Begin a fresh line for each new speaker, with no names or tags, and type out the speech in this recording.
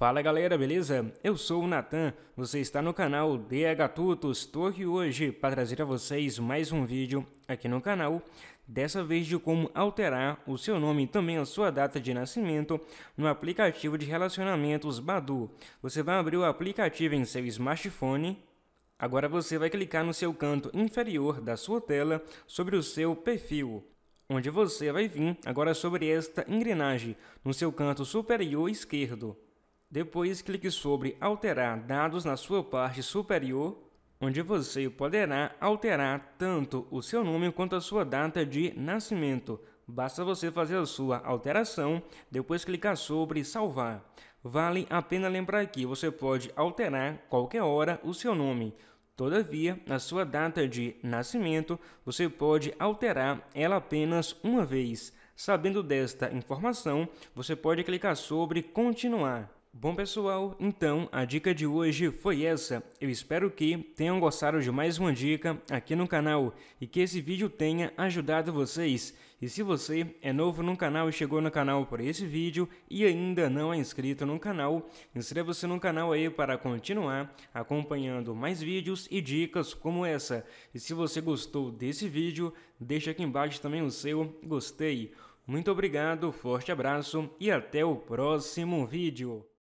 Fala galera, beleza? Eu sou o Natan, você está no canal DH Tutos, tô aqui hoje para trazer a vocês mais um vídeo aqui no canal, dessa vez de como alterar o seu nome e também a sua data de nascimento no aplicativo de relacionamentos Badu. Você vai abrir o aplicativo em seu smartphone, agora você vai clicar no seu canto inferior da sua tela sobre o seu perfil onde você vai vir agora sobre esta engrenagem, no seu canto superior esquerdo. Depois clique sobre Alterar dados na sua parte superior, onde você poderá alterar tanto o seu nome quanto a sua data de nascimento. Basta você fazer a sua alteração, depois clicar sobre Salvar. Vale a pena lembrar que você pode alterar qualquer hora o seu nome. Todavia, a sua data de nascimento você pode alterar ela apenas uma vez. Sabendo desta informação, você pode clicar sobre Continuar. Bom, pessoal, então a dica de hoje foi essa. Eu espero que tenham gostado de mais uma dica aqui no canal e que esse vídeo tenha ajudado vocês. E se você é novo no canal e chegou no canal por esse vídeo e ainda não é inscrito no canal, inscreva-se no canal aí para continuar acompanhando mais vídeos e dicas como essa. E se você gostou desse vídeo, deixa aqui embaixo também o seu gostei. Muito obrigado, forte abraço e até o próximo vídeo.